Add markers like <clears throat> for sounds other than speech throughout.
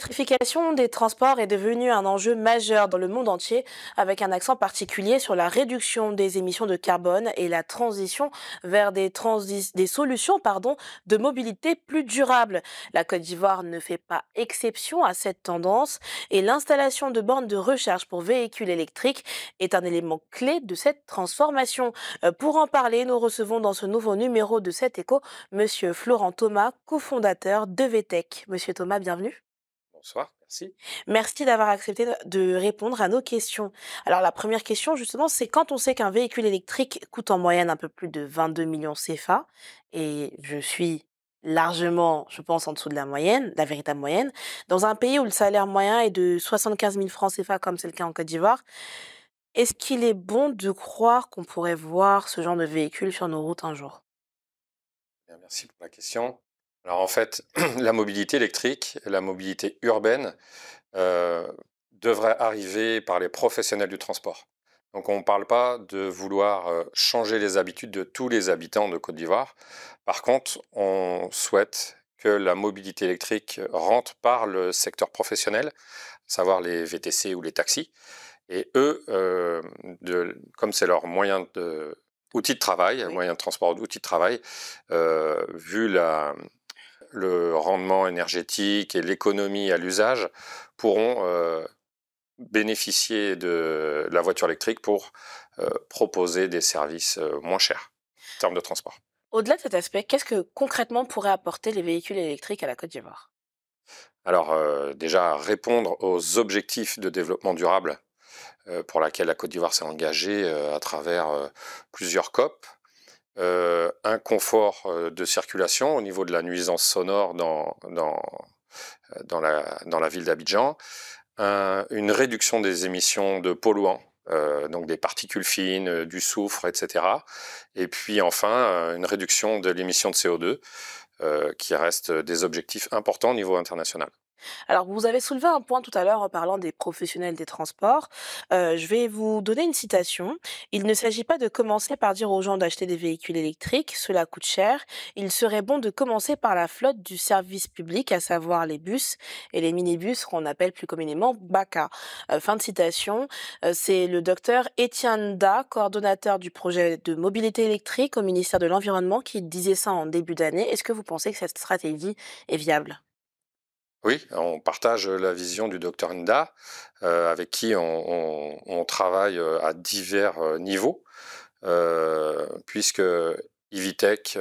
L'électrification des transports est devenue un enjeu majeur dans le monde entier, avec un accent particulier sur la réduction des émissions de carbone et la transition vers des, solutions pardon, de mobilité plus durables. La Côte d'Ivoire ne fait pas exception à cette tendance et l'installation de bornes de recharge pour véhicules électriques est un élément clé de cette transformation. Euh, pour en parler, nous recevons dans ce nouveau numéro de cet écho Monsieur Florent Thomas, cofondateur de VTEC. Monsieur Thomas, bienvenue. Bonsoir, merci. Merci d'avoir accepté de répondre à nos questions. Alors la première question justement, c'est quand on sait qu'un véhicule électrique coûte en moyenne un peu plus de 22 millions CFA, et je suis largement, je pense, en dessous de la moyenne, la véritable moyenne, dans un pays où le salaire moyen est de 75 000 francs CFA comme c'est le cas en Côte d'Ivoire, est-ce qu'il est bon de croire qu'on pourrait voir ce genre de véhicule sur nos routes un jour Merci pour la question. Alors en fait, <clears throat> la mobilité électrique, la mobilité urbaine euh, devrait arriver par les professionnels du transport. Donc on ne parle pas de vouloir euh, changer les habitudes de tous les habitants de Côte d'Ivoire. Par contre, on souhaite que la mobilité électrique rentre par le secteur professionnel, à savoir les VTC ou les taxis. Et eux, euh, de, comme c'est leur moyen de, outil de travail, moyen de transport, outil de travail, vu la, le rendement énergétique et l'économie à l'usage pourront euh, bénéficier de la voiture électrique pour euh, proposer des services euh, moins chers en termes de transport. Au-delà de cet aspect, qu'est-ce que concrètement pourraient apporter les véhicules électriques à la Côte d'Ivoire Alors déjà, répondre aux objectifs de développement durable pour laquelle la Côte d'Ivoire s'est engagée à travers plusieurs COP, euh, un confort euh, de circulation au niveau de la nuisance sonore dans, dans, euh, dans, la, dans la ville d'Abidjan, une réduction des émissions de polluants donc des particules fines, du soufre, etc. Et puis enfin, une réduction de l'émission de CO2, qui reste des objectifs importants au niveau international. Alors, vous avez soulevé un point tout à l'heure en parlant des professionnels des transports. Euh, je vais vous donner une citation. Il ne s'agit pas de commencer par dire aux gens d'acheter des véhicules électriques, cela coûte cher. Il serait bon de commencer par la flotte du service public, à savoir les bus et les minibus qu'on appelle plus communément BACA. Euh, fin de citation. Euh, c'est le docteur Etienne Da, coordonnateur du projet de mobilité électrique au ministère de l'Environnement, qui disait ça en début d'année. Est-ce que vous pensez que cette stratégie est viable oui, on partage euh, la vision du docteur Nda, euh, avec qui on, travaille euh, à divers niveaux, puisque Ivitech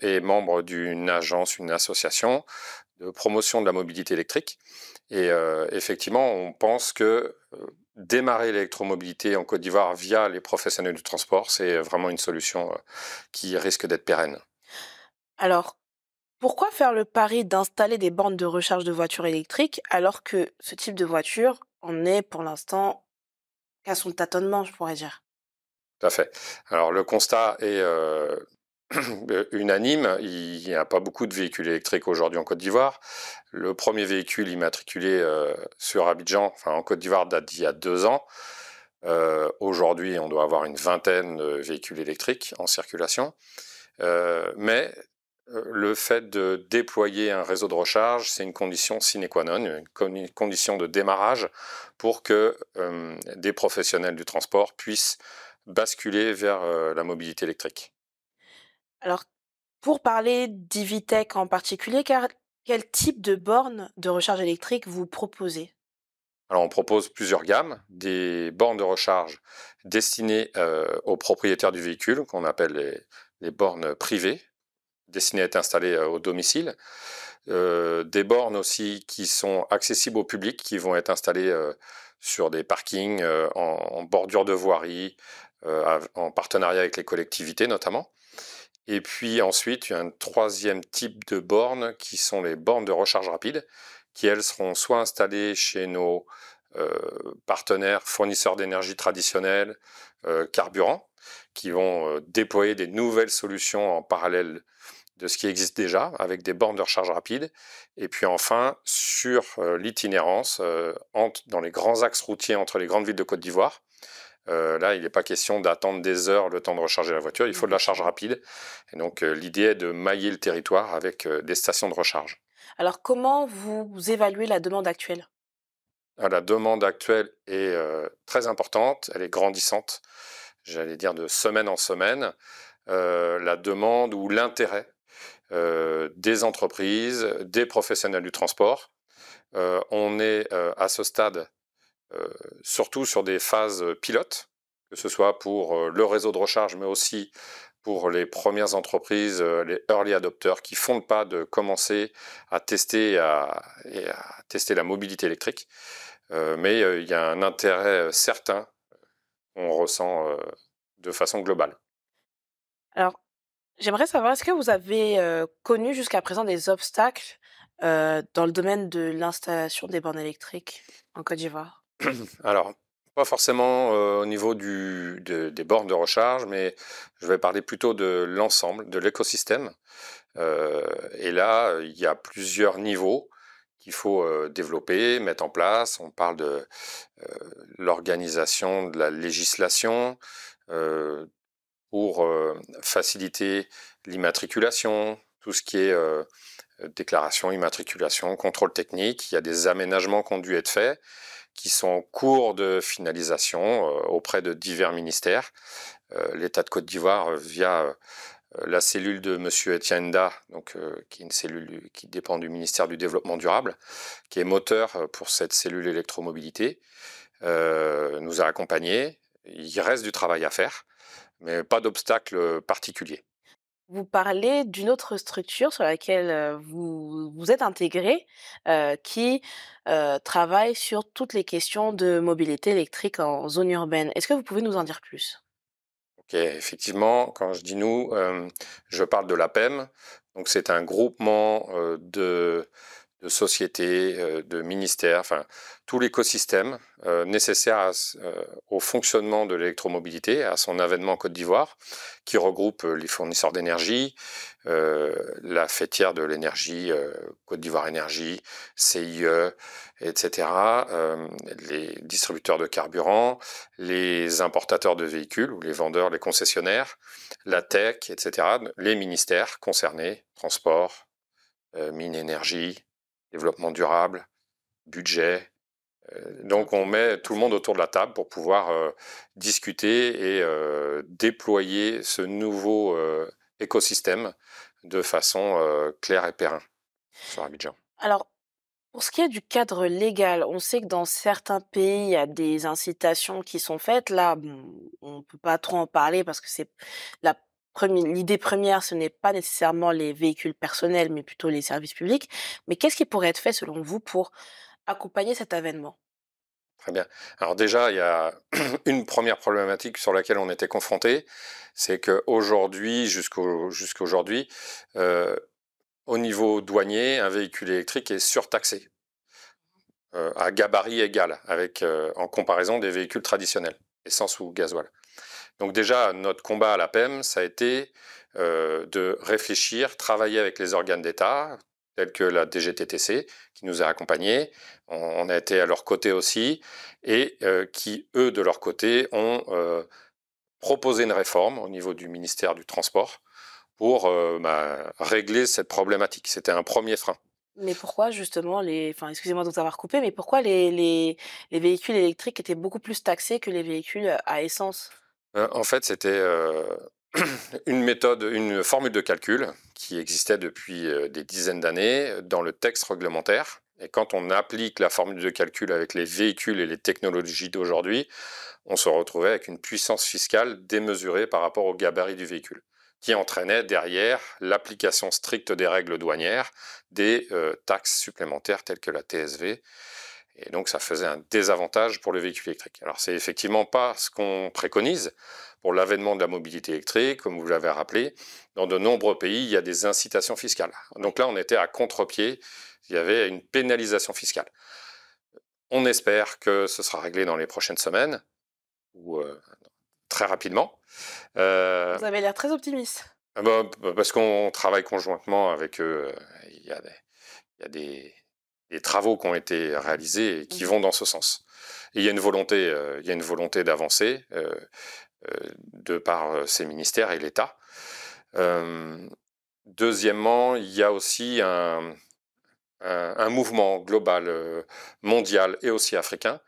est membre d'une agence, une association de promotion de la mobilité électrique. Et effectivement, on pense que démarrer l'électromobilité en Côte d'Ivoire via les professionnels du transport, c'est vraiment une solution qui risque d'être pérenne. Alors, pourquoi faire le pari d'installer des bornes de recharge de voitures électriques alors que ce type de voiture en est pour l'instant qu'à son tâtonnement, je pourrais dire Tout à fait. Alors le constat est euh, <clears throat> unanime, il n'y a pas beaucoup de véhicules électriques aujourd'hui en Côte d'Ivoire. Le premier véhicule immatriculé euh, sur Abidjan, en Côte d'Ivoire, date d'il y a deux ans. Euh, aujourd'hui, on doit avoir une vingtaine de véhicules électriques en circulation. mais le fait de déployer un réseau de recharge, c'est une condition sine qua non, une condition de démarrage pour que euh, des professionnels du transport puissent basculer vers euh, la mobilité électrique. Alors, pour parler d'Ivitech en particulier, quel type de borne de recharge électrique vous proposez alors on propose plusieurs gammes, des bornes de recharge destinées euh, aux propriétaires du véhicule, qu'on appelle les bornes privées, destinées à être installés euh, au domicile. Euh, des bornes aussi qui sont accessibles au public, qui vont être installées euh, sur des parkings, en, bordure de voirie, en partenariat avec les collectivités notamment. Et puis ensuite, il y a un troisième type de bornes qui sont les bornes de recharge rapide, qui elles seront soit installées chez nos partenaires fournisseurs d'énergie traditionnelle, carburants, qui vont déployer des nouvelles solutions en parallèle de ce qui existe déjà avec des bornes de recharge rapide. Et puis enfin, sur euh, l'itinérance euh, dans les grands axes routiers entre les grandes villes de Côte d'Ivoire. Euh, là, il n'est pas question d'attendre des heures le temps de recharger la voiture, il faut de la charge rapide. Et donc l'idée est de mailler le territoire avec des stations de recharge. Alors comment vous évaluez la demande actuelle ah, La demande actuelle est très importante, elle est grandissante, j'allais dire de semaine en semaine. la demande ou l'intérêt euh, des entreprises, des professionnels du transport. Euh, on est euh, à ce stade surtout sur des phases pilotes, que ce soit pour le réseau de recharge, mais aussi pour les premières entreprises, les early adopters, qui font le pas de commencer à tester, tester la mobilité électrique. mais il y a un intérêt certain qu'on ressent de façon globale. Alors, J'aimerais savoir, est-ce que vous avez connu jusqu'à présent des obstacles dans le domaine de l'installation des bornes électriques en Côte d'Ivoire <clears throat> Alors, pas forcément au niveau des bornes de recharge, mais je vais parler plutôt de l'ensemble, de l'écosystème. et là, il y a plusieurs niveaux qu'il faut développer, mettre en place. On parle de l'organisation de la législation, euh, pour euh, faciliter l'immatriculation, tout ce qui est euh, déclaration, immatriculation, contrôle technique. Il y a des aménagements qui ont dû être faits qui sont en cours de finalisation euh, auprès de divers ministères. L'État de Côte d'Ivoire, via la cellule de monsieur Etienne Da, donc, qui est une cellule qui dépend du ministère du Développement durable, qui est moteur pour cette cellule électromobilité, nous a accompagnés. Il reste du travail à faire mais pas d'obstacle particulier. Vous parlez d'une autre structure sur laquelle vous, vous êtes intégré, qui travaille sur toutes les questions de mobilité électrique en zone urbaine. Est-ce que vous pouvez nous en dire plus Ok, effectivement, quand je dis nous, je parle de l'APEM. Donc c'est un groupement de de sociétés, euh, de ministères, enfin tout l'écosystème euh, nécessaire euh, au fonctionnement de l'électromobilité, à son avènement en Côte d'Ivoire, qui regroupe les fournisseurs d'énergie, la fêtière de l'énergie, Côte d'Ivoire Énergie, CIE, etc., les distributeurs de carburant, les importateurs de véhicules ou les vendeurs, les concessionnaires, la tech, etc., les ministères concernés, transport, mine énergie, développement durable, budget. Euh, donc on met tout le monde autour de la table pour pouvoir euh, discuter et euh, déployer ce nouveau écosystème de façon claire et pérenne sur Abidjan. Alors, pour ce qui est du cadre légal, on sait que dans certains pays, il y a des incitations qui sont faites. Là, on ne peut pas trop en parler parce que c'est la l'idée première, ce n'est pas nécessairement les véhicules personnels, mais plutôt les services publics. Mais qu'est-ce qui pourrait être fait, selon vous, pour accompagner cet avènement Très bien. Alors déjà, il y a <clears throat> une première problématique sur laquelle on était confronté, c'est qu'aujourd'hui, jusqu'au euh, au niveau douanier, un véhicule électrique est surtaxé euh, à gabarit égal, avec euh, en comparaison des véhicules traditionnels, essence ou gasoil. Donc déjà, notre combat à la PEM, ça a été euh, de réfléchir, travailler avec les organes d'État, tels que la DGTTC, qui nous a accompagnés, on, a été à leur côté aussi, et euh, qui, eux, de leur côté, ont euh, proposé une réforme au niveau du ministère du Transport pour bah, régler cette problématique. C'était un premier frein. Mais pourquoi justement les, excusez-moi de coupé, mais pourquoi les, les véhicules électriques étaient beaucoup plus taxés que les véhicules à essence euh, en fait, c'était euh, <clears throat> une méthode, une formule de calcul qui existait depuis euh, des dizaines d'années dans le texte réglementaire. Et quand on applique la formule de calcul avec les véhicules et les technologies d'aujourd'hui, on se retrouvait avec une puissance fiscale démesurée par rapport au gabarit du véhicule qui entraînait derrière l'application stricte des règles douanières, des taxes supplémentaires telles que la TSV et donc ça faisait un désavantage pour le véhicule électrique. Alors c'est effectivement pas ce qu'on préconise pour l'avènement de la mobilité électrique, comme vous l'avez rappelé. Dans de nombreux pays, il y a des incitations fiscales. Donc là, on était à contre-pied, il y avait une pénalisation fiscale. On espère que ce sera réglé dans les prochaines semaines, ou euh, très rapidement. Euh, vous avez l'air très optimiste. Bah, parce qu'on travaille conjointement avec eux. Euh, il y a des des travaux qui ont été réalisés et qui mmh. vont dans ce sens. il y a une volonté, euh, il y une volonté d'avancer euh, euh, de par ces ministères et l'État. deuxièmement, il y a aussi un, mouvement global, mondial et aussi africain,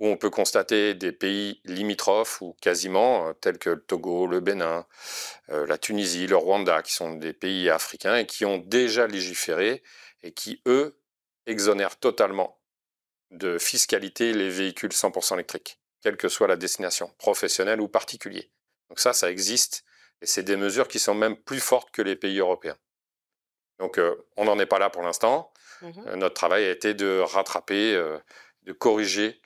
où on peut constater des pays limitrophes ou quasiment, tels que le Togo, le Bénin, la Tunisie, le Rwanda, qui sont des pays africains et qui ont déjà légiféré et qui, eux, exonère totalement de fiscalité les véhicules 100% électriques, quelle que soit la destination, professionnelle ou particulier. Donc ça, ça existe, et c'est des mesures qui sont même plus fortes que les pays européens. Donc euh, on n'en est pas là pour l'instant. Mmh euh, notre travail a été de rattraper, euh, de corriger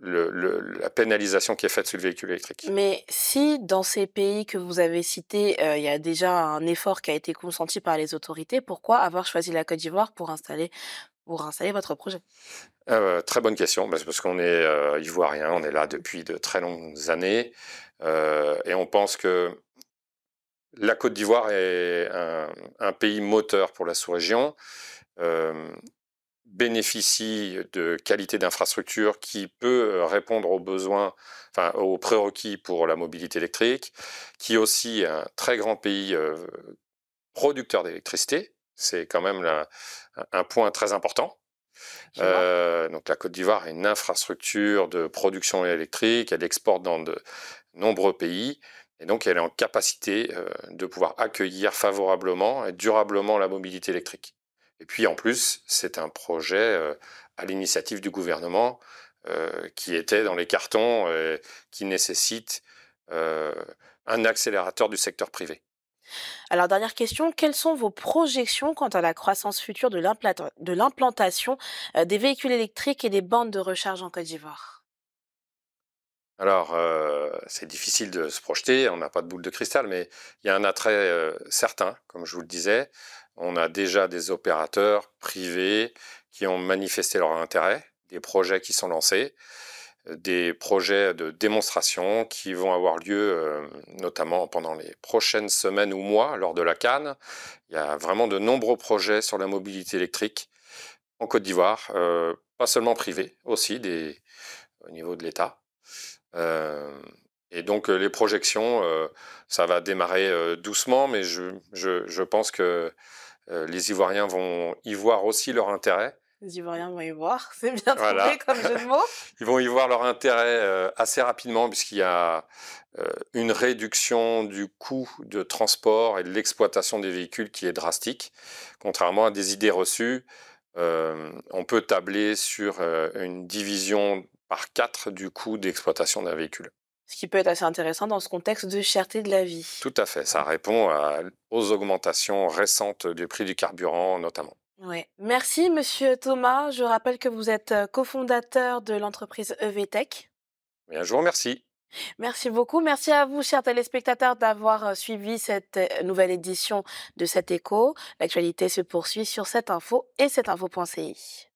le, la pénalisation qui est faite sur le véhicule électrique. Mais si dans ces pays que vous avez cités, euh, il y a déjà un effort qui a été consenti par les autorités, pourquoi avoir choisi la Côte d'Ivoire pour installer, votre projet euh, Très bonne question, bah, parce qu'on est euh, ivoirien, on est là depuis de très longues années, et on pense que la Côte d'Ivoire est un, un, pays moteur pour la sous-région bénéficie de qualité d'infrastructure qui peut euh, répondre aux besoins, enfin aux prérequis pour la mobilité électrique, qui est aussi un très grand pays euh, producteur d'électricité. C'est quand même un point très important. Euh, donc la Côte d'Ivoire a une infrastructure de production électrique, elle exporte dans de nombreux pays, et donc elle est en capacité de pouvoir accueillir favorablement et durablement la mobilité électrique. Et puis en plus, c'est un projet euh, à l'initiative du gouvernement euh, qui était dans les cartons, et euh, qui nécessite un accélérateur du secteur privé. Alors, dernière question, quelles sont vos projections quant à la croissance future de l'implantation des véhicules électriques et des bandes de recharge en Côte d'Ivoire Alors, c'est difficile de se projeter, on n'a pas de boule de cristal, mais il y a un attrait certain, comme je vous le disais. On a déjà des opérateurs privés qui ont manifesté leur intérêt, des projets qui sont lancés, des projets de démonstration qui vont avoir lieu euh, notamment pendant les prochaines semaines ou mois lors de la Cannes. Il y a vraiment de nombreux projets sur la mobilité électrique en Côte d'Ivoire, euh, pas seulement privés, aussi au niveau de l'État. Euh, et donc les projections, ça va démarrer doucement, mais je pense que euh, les Ivoiriens vont y voir aussi leur intérêt. Les Ivoiriens vont y voir, <laughs> c'est bien trouvé comme jeu de mots. <laughs> Ils vont y voir leur intérêt euh, assez rapidement puisqu'il y a euh, une réduction du coût de transport et de l'exploitation des véhicules qui est drastique. Contrairement à des idées reçues, on peut tabler sur une division par quatre du coût d'exploitation d'un véhicule ce qui peut être assez intéressant dans ce contexte de cherté de la vie. Tout à fait, ça répond aux augmentations récentes du prix du carburant notamment. Merci Monsieur Thomas, je rappelle que vous êtes euh, cofondateur de l'entreprise EVTech. Bien, je vous remercie. Merci beaucoup. Merci à vous, chers téléspectateurs, d'avoir euh, suivi cette euh, nouvelle édition de cet écho. L'actualité se poursuit sur cette info et cette info.ci.